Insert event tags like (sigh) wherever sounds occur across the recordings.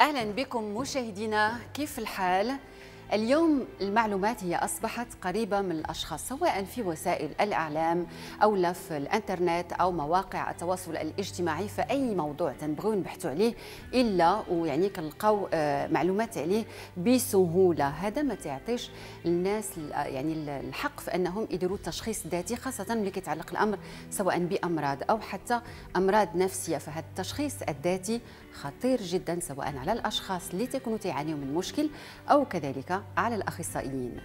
اهلا بكم مشاهدينا كيف الحال؟ اليوم المعلومات هي أصبحت قريبة من الأشخاص سواء في وسائل الإعلام أو لف الإنترنت أو مواقع التواصل الاجتماعي فأي موضوع تنبغيو نبحثوا عليه إلا ويعني كنلقاو آه، معلومات عليه بسهولة هذا ما تعطيش الناس آه، يعني الحق في أنهم يديروا التشخيص الذاتي خاصة ملي كيتعلق الأمر سواء بأمراض أو حتى أمراض نفسية فهذا التشخيص الذاتي خطير جدا سواء على الأشخاص اللي تكونوا تعانيوا من مشكل أو كذلك على الأخصائيين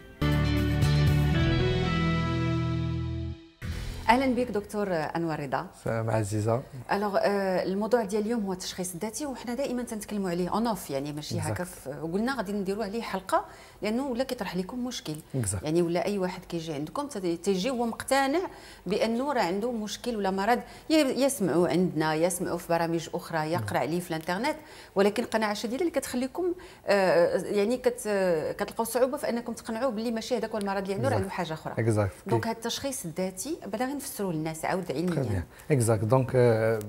اهلا بك دكتور انور رضا سلام عزيزه الوغ euh, الموضوع ديال اليوم هو التشخيص الذاتي وحنا دائما تنتكلموا عليه اون اوف يعني ماشي هكا قلنا غادي نديروا عليه حلقه لانه ولا كيطرح لكم مشكل exactly. يعني ولا اي واحد كيجي عندكم تيجي هو مقتنع بانه راه عنده مشكل ولا مرض يسمعوا عندنا يسمعوا في برامج اخرى يقرا عليه mm. في الانترنت ولكن قناعه شديده اللي كتخليكم آه، آه، يعني كتلقاو صعوبه في انكم تقنعوا باللي ماشي هذاك المرض اللي عنده راه عنده حاجه اخرى exactly. دونك هذا التشخيص الذاتي بلا غير نفسروا للناس عاود علميا اكزاكت دونك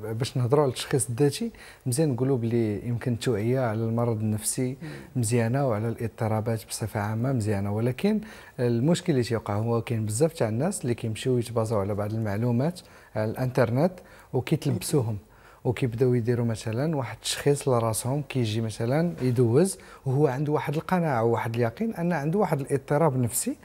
باش نهضروا على التشخيص الذاتي مزيان نقولوا بلي يمكن التوعيه على المرض النفسي mm. مزيانه وعلى الاضطرابات بصح بصفه عامه مزيانه ولكن المشكل اللي تيوقع هو كاين بزاف تاع الناس اللي كيمشيو يتبازاو على بعض المعلومات على الانترنت وكيتلبسوهم وكيبداو يديروا مثلا واحد التشخيص لراسهم كيجي مثلا يدوز وهو عنده واحد القناعه وواحد اليقين ان عنده واحد الاضطراب نفسي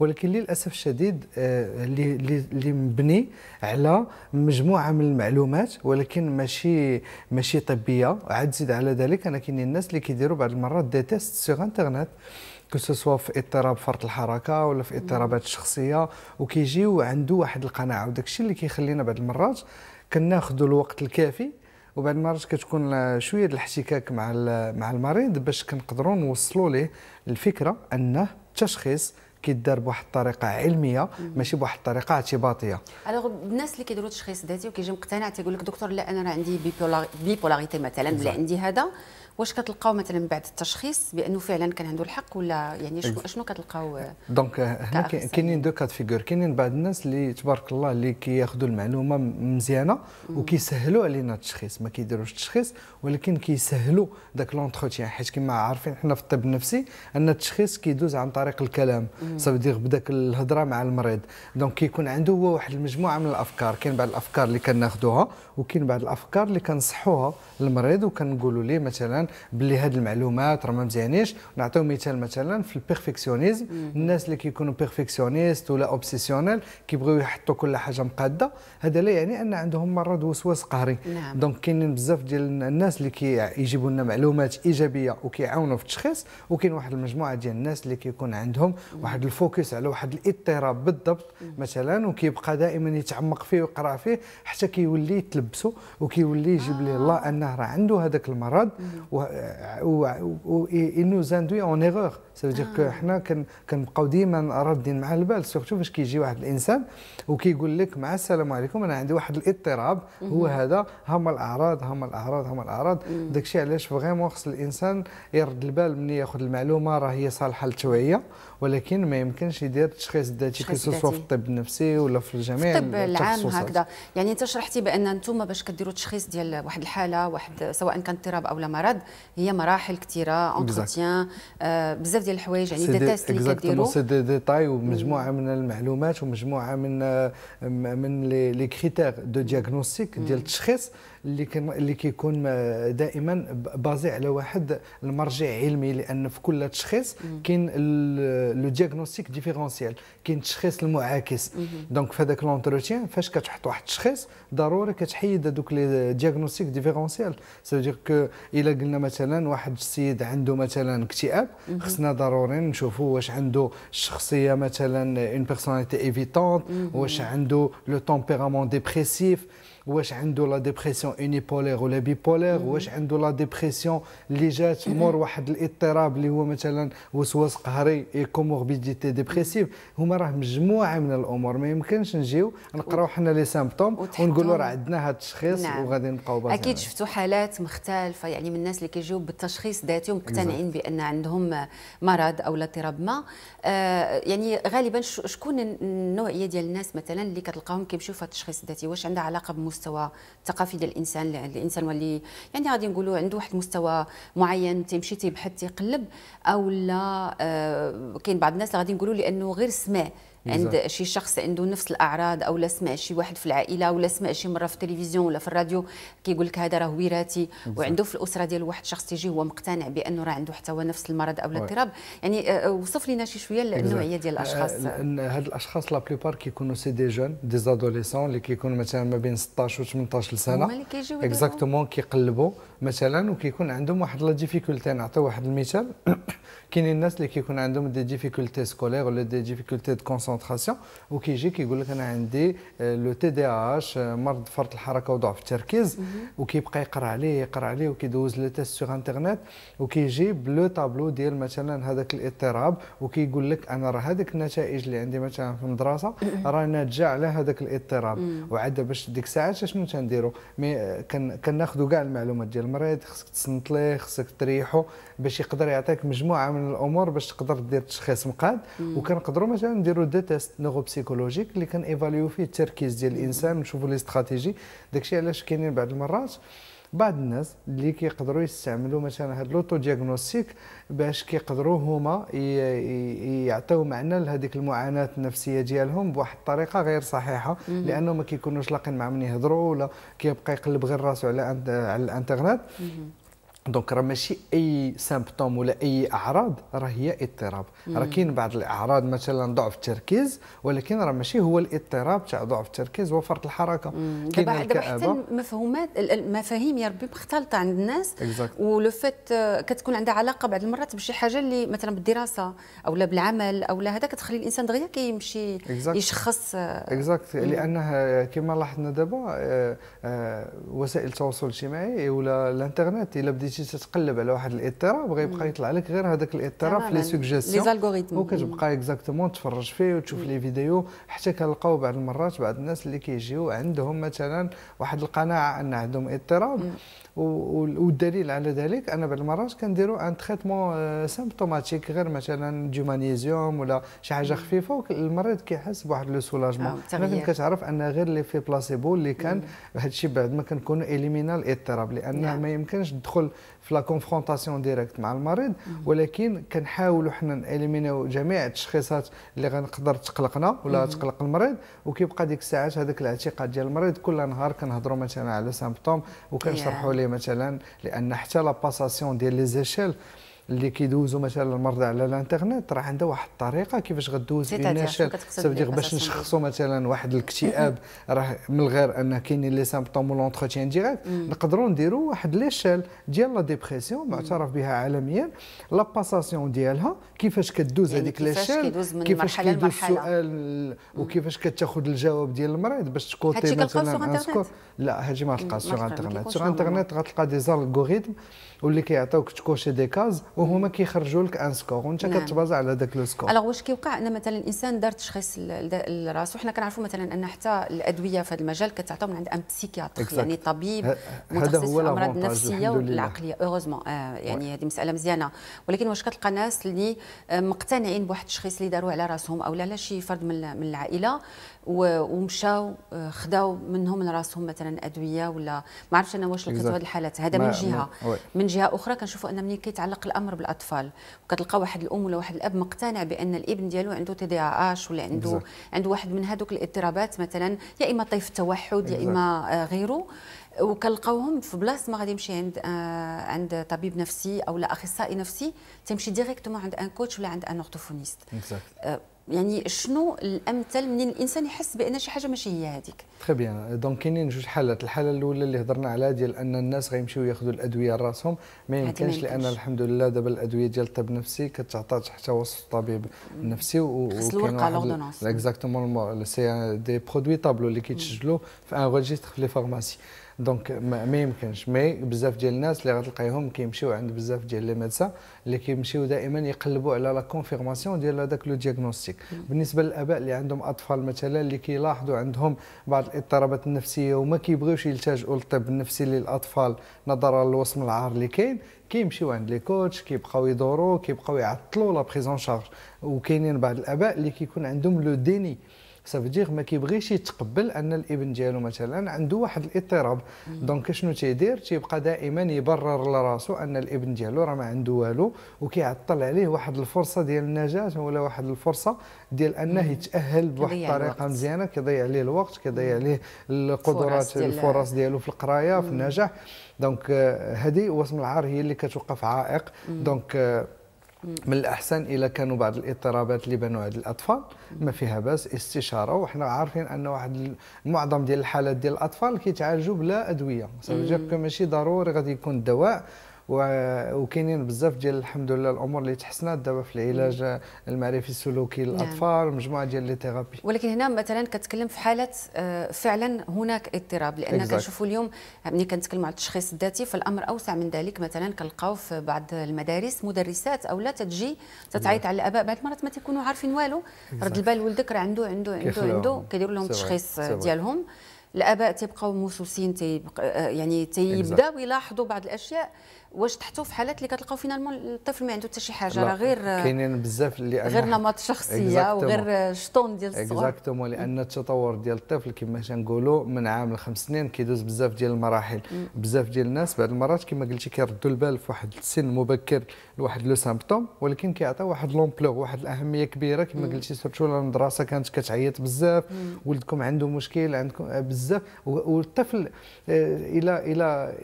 ولكن للاسف الشديد آه، اللي اللي مبني على مجموعه من المعلومات ولكن ماشي ماشي طبيه عاد زيد على ذلك انا كاينين الناس اللي كيديروا بعض المرات دي تيست سيغ انترنت كو في اضطراب فرط الحركه ولا في اضطرابات الشخصيه وكيجيو عنده واحد القناعه وداك الشيء اللي كيخلينا بعض المرات كناخذوا الوقت الكافي وبعد المرات كتكون شويه الاحتكاك مع مع المريض باش كنقدروا نوصلوا ليه الفكره انه التشخيص كيدار بواحد الطريقه علميه ماشي بواحد الطريقه اعتباطيه الوغ الناس اللي كيديروا تشخيص ذاتي وكيجي مقتنع تيقول لك دكتور لا انا راه عندي بيبولاريتي مثلا ولا عندي هذا واش كتلقاو مثلا بعد التشخيص بانه فعلا كان عنده الحق ولا يعني شنو إيه. شنو كتلقاو دونك هنا يعني؟ كاينين دو كات فيغور كاينين بعض الناس اللي تبارك الله اللي كياخذوا المعلومه مزيانه وكيسهلوا علينا التشخيص ما كيديروش التشخيص ولكن كيسهلوا داك لونتروتيان حيت كما عارفين حنا في الطب النفسي ان التشخيص كيدوز عن طريق الكلام صافدير بداك الهضره مع المريض دونك كيكون عنده هو واحد المجموعه من الافكار كاين بعض الافكار اللي كناخذوها وكاين بعض الافكار اللي كنصحوها للمريض وكنقولوا ليه مثلا باللي هذه المعلومات راه ما مزيانينش نعطيو مثال مثلا في البيرفيكسيونيزم الناس اللي كيكونوا بيرفيكسيونيست ولا اوبسيسيونيل كيبغيو يحطوا كل حاجه مقاده هذا لا يعني ان عندهم مرض وسواس قهري نعم. دونك كاينين بزاف ديال الناس اللي كيجيبوا لنا معلومات ايجابيه وكيعاونوا في التشخيص وكاين واحد المجموعه ديال الناس اللي كيكون عندهم واحد الفوكس على واحد الاضطراب بالضبط مثلا وكيبقى دائما يتعمق فيه ويقرا فيه حتى كيولي يتلبسوا وكيولي يجيب ليه آه. الله انه راه عنده هذاك المرض nous induit en erreur ça veut dire ah. que حنا كنبقاو ديما رادين مع البال سورتو فاش كيجي واحد الانسان وكيقول لك مع السلام عليكم انا عندي واحد الاضطراب هو هذا هما الاعراض هما الاعراض هما الاعراض داكشي علاش فريمون خص الانسان يرد البال ملي ياخذ المعلومه راه هي صالحه للتوعيه ولكن ما يمكنش يدير التشخيص الذاتي كيسوسوا في الطب النفسي ولا في الجميع الطب العام هكذا يعني انت شرحتي بان انتم باش كديروا تشخيص ديال واحد الحاله واحد سواء كان اضطراب او لا مرض هي مراحل كثيره اونتروتيان آه بزاف ديال الحوايج يعني دي تيست اللي كديروا سي دي ديتاي ومجموعه من المعلومات ومجموعه من آه، من لي كريتير دو دياغنوستيك ديال التشخيص اللي كان اللي كيكون دائما بازي على واحد المرجع علمي لان في كل تشخيص كاين لو دياغنوستيك ديفيرونسيال كاين التشخيص المعاكس دونك في هذاك لونتروتيان فاش كتحط واحد التشخيص ضروري كتحيد هذوك لي دياغنوستيك ديفيرونسيال سيدير كو الا قلنا مثلا واحد السيد عنده مثلا اكتئاب خصنا ضروري نشوفوا واش عنده الشخصيه مثلا اون بيرسوناليتي ايفيتونت واش عنده لو تومبيرامون ديبريسيف واش عنده لا ديبرسيون اونيبولير ولا بيبولير واش عنده لا ديبرسيون اللي جات مور واحد الاضطراب اللي هو مثلا وسواس قهري اي كوموربيديتي ديبرسيف هما راه مجموعه من الامور ما يمكنش نجيو نقراو حنا لي سيمبتوم ونقولوا راه عندنا هذا التشخيص نعم. وغادي نبقاو اكيد شفتوا حالات مختلفه يعني من الناس اللي كيجيو بالتشخيص ذاتي ومقتنعين بان عندهم مرض او اضطراب ما آه يعني غالبا شكون النوعيه ديال الناس مثلا اللي كتلقاهم كيمشيو في التشخيص الذاتي واش عندها علاقه بمس المستوى الثقافي ديال الانسان الانسان واللي يعني غادي نقولوا عنده واحد المستوى معين تيمشي تيبحث تيقلب او لا آه، كاين بعض الناس اللي غادي نقولوا لانه غير سمع عند شي شخص عنده نفس الاعراض او لا سمع شي واحد في العائله ولا سمع شي مره في التلفزيون ولا في الراديو كيقول لك هذا راه وراثي وعنده في الاسره ديال واحد شخص تيجي هو مقتنع بانه راه عنده حتى هو نفس المرض او الاضطراب يعني آه، آه، وصف لنا شي شويه النوعيه ديال الاشخاص آه، هاد الاشخاص لا بليبار كيكونوا سي دي جون دي زادوليسون اللي كيكونوا مثلا ما بين 16 و 18 سنه هما اللي كيجيو اكزاكتومون كيقلبوا مثلا وكيكون عندهم واحد لا ديفيكولتي نعطي واحد المثال (coughs) كاينين الناس اللي كيكون عندهم دي ديفيكولتي سكولير ولا دي ديفيكولتي دو الكونسنتراسيون وكيجي كيقول لك انا عندي لو تي دي اش مرض فرط الحركه وضعف التركيز وكيبقى يقرا عليه يقرا عليه وكيدوز لو تيست سوغ انترنيت وكيجي بلو تابلو ديال مثلا هذاك الاضطراب وكيقول لك انا راه هذيك النتائج اللي عندي مثلا في المدرسه راه ناتجه على هذاك الاضطراب وعاد باش ديك الساعات شنو تنديروا مي كناخذوا كاع المعلومات ديال المريض خصك تصنت ليه خصك تريحو باش يقدر يعطيك مجموعه من الامور باش تقدر دير تشخيص مقاد وكنقدروا مثلا نديروا تيست نيوروبسيكولوجيك اللي كان ايفاليو فيه التركيز ديال الانسان ونشوفوا لي استراتيجي داكشي علاش كاينين بعض المرات بعض الناس اللي كيقدروا يستعملوا مثلا هاد لوتو دياغنوستيك باش كيقدروا هما يعطيو معنى لهذيك المعاناه النفسيه ديالهم بواحد الطريقه غير صحيحه لانه ما كيكونوش لاقين مع من يهضروا ولا كيبقى يقلب غير راسو على على الانترنت دونك راه ماشي اي سامبتوم ولا اي اعراض راه هي اضطراب راه كاين بعض الاعراض مثلا ضعف التركيز ولكن راه ماشي هو الاضطراب تاع ضعف التركيز وفرط الحركه دابا حتى مفهومات المفاهيم يا ربي مختلطه عند الناس ولو فات آه، كتكون عندها علاقه بعض المرات بشي حاجه اللي مثلا بالدراسه او لا بالعمل او لا هذا كتخلي الانسان دغيا كيمشي يشخص اكزاكت آه، لانه كما لاحظنا دابا آه، وسائل التواصل الاجتماعي ولا الانترنت الا بديتي كنتي تتقلب على واحد الاضطراب غيبقى يطلع لك غير هذاك الاضطراب في لي سوجيسيون وكتبقى اكزاكتومون تفرج فيه وتشوف لي فيديو حتى كنلقاو بعض المرات بعض الناس اللي كيجيو عندهم مثلا واحد القناعه ان عندهم اضطراب والدليل على ذلك انا بعض المرات كنديروا ان تريتمون سيمبتوماتيك غير مثلا دي مانيزيوم ولا شي حاجه خفيفه المريض كيحس بواحد لو سولاجمون لكن كتعرف ان غير لي في بلاسيبو اللي كان هذا الشيء بعد ما كنكونوا اليمينا الاضطراب لان نعم. ما يمكنش تدخل في لا كونفرونطاسيون ديريكت مع المريض ولكن كنحاولوا حنا نيليمينيو جميع التشخيصات اللي غنقدر تقلقنا ولا تقلق المريض وكيبقى ديك الساعات هذاك الاعتقاد ديال المريض كل نهار كنهضروا مثلا على سامبتوم وكنشرحوا ليه مثلا لان حتى لا باساسيون ديال لي زيشيل اللي كيدوزوا مثلا المرضى على الانترنت راه عندها واحد الطريقه كيفاش غدوز بيناشال سافدير باش نشخصوا مثلا واحد الاكتئاب راه من غير ان كاينين لي سامبتوم لونتروتيان ديريكت نقدروا نديروا واحد ليشيل ديال لا ديبرسيون معترف بها عالميا لا باساسيون ديالها كيفاش كدوز هذيك يعني ليشيل كيفاش كيدوز من مرحله لمرحله وكيفاش كتاخذ الجواب ديال المريض باش تكوتي مثلا لا هادشي ما تلقاش سوغ انترنت سوغ انترنت غتلقى دي واللي كيعطيوك تكوشي دي كاز وهما كيخرجوا لك ان سكور وانت نعم. كتبازا على ذاك لو سكور الوغ واش كيوقع ان مثلا الانسان دار تشخيص لراسه حنا كنعرفوا مثلا ان حتى الادويه في هذا المجال كتعطى من عند ان بسيكياتر يعني طبيب متخصص في الامراض النفسيه والعقليه اوغوزمون آه يعني هذه مساله مزيانه ولكن واش كتلقى ناس اللي آه، مقتنعين بواحد التشخيص اللي داروه على راسهم او لا لا شي فرد من من العائله ومشاو آه، خداو منهم من راسهم مثلا ادويه ولا ما عرفتش انا واش لقيتوا هذه الحالات هذا من جهه من جهه اخرى كنشوفوا ان ملي كيتعلق الامر الامر بالاطفال وكتلقى واحد الام ولا واحد الاب مقتنع بان الابن ديالو عنده تي دي اش ولا عنده بالزبط. عنده واحد من هذوك الاضطرابات مثلا يا اما طيف التوحد يا اما آه، غيره وكنلقاوهم في بلاصه ما غادي يمشي عند آه عند طبيب نفسي او لا اخصائي نفسي تمشي ديريكتومون عند ان كوتش ولا عند ان اورتوفونيست آه، يعني شنو الامثل منين الانسان يحس بان شي حاجه ماشي هي هذيك تري بيان دونك كاينين جوج حالات الحاله الاولى اللي هضرنا عليها ديال ان الناس غيمشيو ياخذوا الادويه راسهم ما يمكنش لان الحمد لله دابا الادويه ديال الطب النفسي كتعطى تحت وصف الطبيب النفسي وكاين لوردونونس اكزاكتومون سي دي برودوي طابلو اللي كيتسجلوا في ان ريجستر في لي فارماسي دونك ما يمكنش مي بزاف ديال الناس اللي غتلقايهم كيمشيو عند بزاف ديال لي ميدسا اللي كيمشيو دائما يقلبوا على لا كونفيرماسيون ديال هذاك لو دياغنوستيك بالنسبه للاباء اللي عندهم اطفال مثلا اللي كيلاحظوا عندهم بعض الاضطرابات النفسيه وما كيبغيوش يلتجؤوا للطب النفسي للاطفال نظرا للوصم العار اللي كاين كيمشيو عند لي كوتش كيبقاو يدوروا كيبقاو يعطلوا لا بريزون شارج وكاينين بعض الاباء اللي كيكون عندهم لو ديني سافدير ما كيبغيش يتقبل ان الابن ديالو مثلا عنده واحد الاضطراب دونك شنو تيدير تيبقى دائما يبرر لراسو ان الابن ديالو راه ما عنده والو وكيعطل عليه واحد الفرصه ديال النجاه ولا واحد الفرصه ديال انه يتاهل بواحد الطريقه مزيانه كيضيع عليه الوقت كيضيع عليه القدرات الفرص ديالو في القرايه في النجاح دونك هذه وسم العار هي اللي كتوقف عائق دونك من الاحسن الا كانوا بعض الاضطرابات اللي بانوا عند الاطفال ما فيها باس استشاره وحنا عارفين ان واحد معظم ديال الحالات ديال الاطفال كيتعالجوا بلا ادويه ماشي ضروري غادي يكون الدواء وكاينين بزاف ديال الحمد لله الامور اللي تحسنات دابا في العلاج المعرفي السلوكي نعم. للاطفال نعم. مجموعه ديال لي ثيرابي ولكن هنا مثلا كتكلم في حاله آه، فعلا هناك اضطراب لان كنشوفوا اليوم ملي كنتكلم على التشخيص الذاتي فالامر اوسع من ذلك مثلا كنلقاو في بعض المدارس مدرسات او لا تجي تتعيط نعم. على الاباء بعض المرات ما تيكونوا عارفين والو رد البال ولدك راه عنده عنده عنده عنده كيديروا لهم التشخيص ديالهم الاباء تيبقاو موسوسين تيبقى آه، يعني تيبداو يلاحظوا بعض الاشياء واش تحطوا في حالات اللي كتلقاو فينالمون الطفل ما عنده حتى شي حاجه راه غير كاينين بزاف اللي غير نمط شخصيه وغير شطون ديال الصغر اكزاكتومون لان التطور ديال الطفل كما تنقولوا من عام لخمس سنين كيدوز بزاف ديال المراحل بزاف ديال الناس بعض المرات كما قلتي كيردوا البال في واحد السن مبكر لواحد لو سامبتوم ولكن كيعطي واحد لومبلوغ واحد الاهميه كبيره كما قلتي سيرتو المدرسه كانت كتعيط بزاف ولدكم عنده مشكل عندكم بزاف والطفل آه، الى الى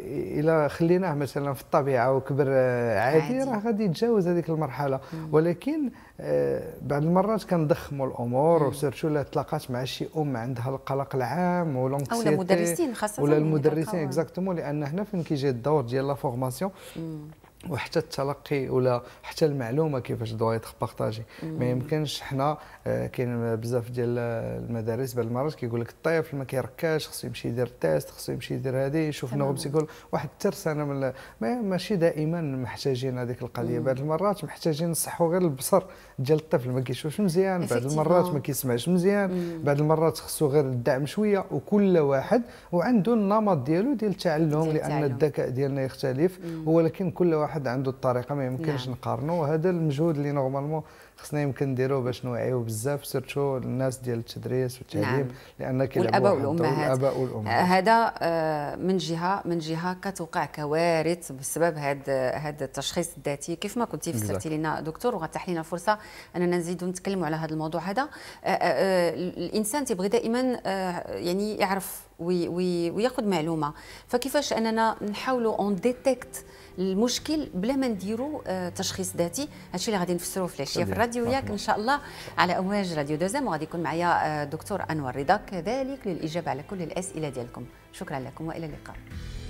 الى خليناه مثلا في الطبيعه وكبر آه، عادي, عادي. راه غادي يتجاوز هذيك المرحله مم. ولكن آه، بعض المرات كنضخموا الامور وسيرتو الا تلاقات مع شي ام عندها القلق العام ولا المدرسين خاصه ولا المدرسين اكزاكتومون لان هنا فين كيجي الدور ديال لا فورماسيون وحتى التلقي ولا حتى المعلومه كيفاش دو يتخ بارطاجي ما يمكنش حنا آه، كاين بزاف ديال المدارس بعض المرات كيقول لك الطفل ما كيركاش خصو يمشي يدير تيست خصو يمشي يدير هذه يشوف نغم يقول واحد الترسانه من ماشي دائما محتاجين هذيك القضيه بعض المرات محتاجين نصحوا غير البصر ديال الطفل ما كيشوفش مزيان بعض المرات ما كيسمعش مزيان بعض المرات خصو غير الدعم شويه وكل واحد وعنده النمط ديالو ديال التعلم لان الذكاء ديالنا يختلف ولكن كل واحد واحد عنده الطريقه ما يمكنش نعم. نقارنوا المجهود اللي نورمالمون خصنا يمكن نديرو باش نوعيو بزاف سيرتو الناس ديال التدريس والتعليم نعم. لان الاباء والامهات الاباء والامهات آه، هذا آه، من جهه من جهه كتوقع كوارث بسبب هذا هذا التشخيص الذاتي كيف ما كنتي فسرتي لنا دكتور وغتح لنا فرصه اننا نزيدو نتكلموا على هذا الموضوع هذا آه، الانسان تيبغي دائما يعني يعرف وي وي وياخذ معلومه فكيفاش اننا نحاولوا اون ديتيكت المشكل بلا ما نديروا تشخيص ذاتي هادشي اللي غادي نفسروه في العشيه في الراديو وياك ان شاء الله على امواج راديو دوزام وغادي يكون معايا آه، دكتور انور رضا كذلك للاجابه على كل الاسئله ديالكم شكرا لكم والى اللقاء